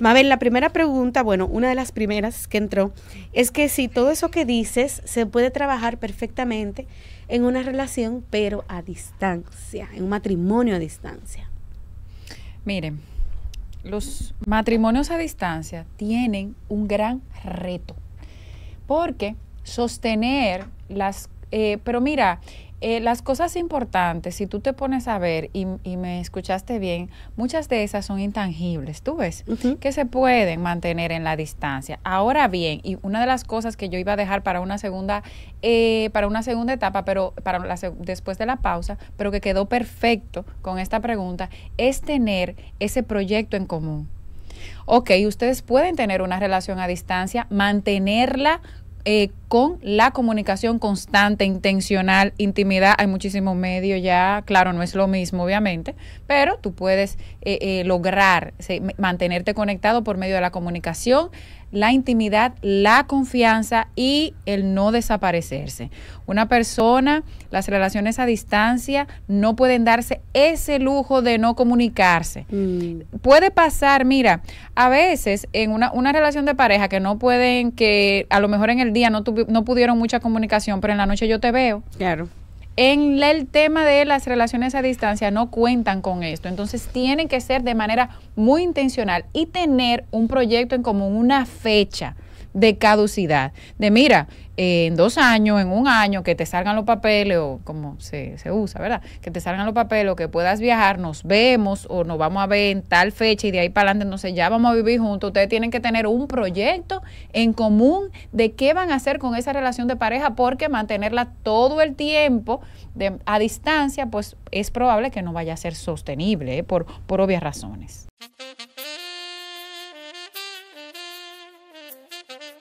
Mabel, la primera pregunta, bueno, una de las primeras que entró, es que si todo eso que dices se puede trabajar perfectamente en una relación, pero a distancia, en un matrimonio a distancia. Miren, los matrimonios a distancia tienen un gran reto, porque sostener las eh, pero mira, eh, las cosas importantes, si tú te pones a ver y, me escuchaste bien, muchas de esas son intangibles, tú ves, que se pueden mantener en la distancia. Ahora bien, y una de las cosas que yo iba a dejar para una segunda, eh, para una segunda etapa, pero para después de la pausa, pero que quedó perfecto con esta pregunta, es tener ese proyecto en común. Ok, ustedes pueden tener una relación a distancia, mantenerla eh, con la comunicación constante, intencional, intimidad. Hay muchísimos medios ya, claro, no es lo mismo, obviamente, pero tú puedes eh, eh, lograr mantenerte conectado por medio de la comunicación, la intimidad, la confianza y el no desaparecerse. Una persona, las relaciones a distancia no pueden darse ese lujo de no comunicarse. Mm. Puede pasar, mira, a veces en una, una relación de pareja que no pueden, que a lo mejor en el día no tuvieron no pudieron mucha comunicación, pero en la noche yo te veo. Claro. En el tema de las relaciones a distancia no cuentan con esto, entonces tienen que ser de manera muy intencional y tener un proyecto en común, una fecha de caducidad. De mira, en dos años, en un año, que te salgan los papeles, o como se, usa, ¿verdad? Que te salgan los papeles, o que puedas viajar, nos vemos, o nos vamos a ver en tal fecha y de ahí para adelante, no sé, ya vamos a vivir juntos. Ustedes tienen que tener un proyecto en común de qué van a hacer con esa relación de pareja, porque mantenerla todo el tiempo a distancia, pues es probable que no vaya a ser sostenible, eh, por, por obvias razones.